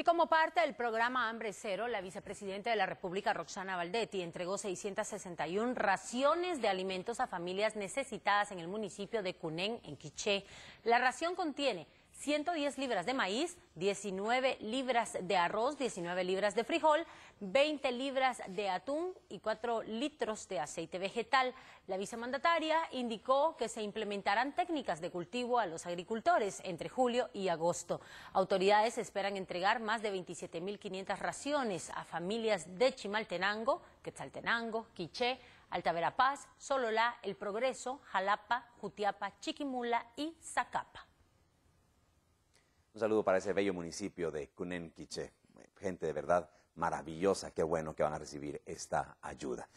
Y como parte del programa Hambre Cero, la vicepresidenta de la República, Roxana Valdetti, entregó 661 raciones de alimentos a familias necesitadas en el municipio de Cunén, en Quiché. La ración contiene 110 libras de maíz, 19 libras de arroz, 19 libras de frijol, 20 libras de atún y 4 litros de aceite vegetal. La vicemandataria indicó que se implementarán técnicas de cultivo a los agricultores entre julio y agosto. Autoridades esperan entregar más de 27.500 raciones a familias de Chimaltenango, Quetzaltenango, Quiché, Alta Verapaz, Sololá, El Progreso, Jalapa, Jutiapa, Chiquimula y Zacapa. Un saludo para ese bello municipio de Cunenquiche. Gente de verdad maravillosa, qué bueno que van a recibir esta ayuda.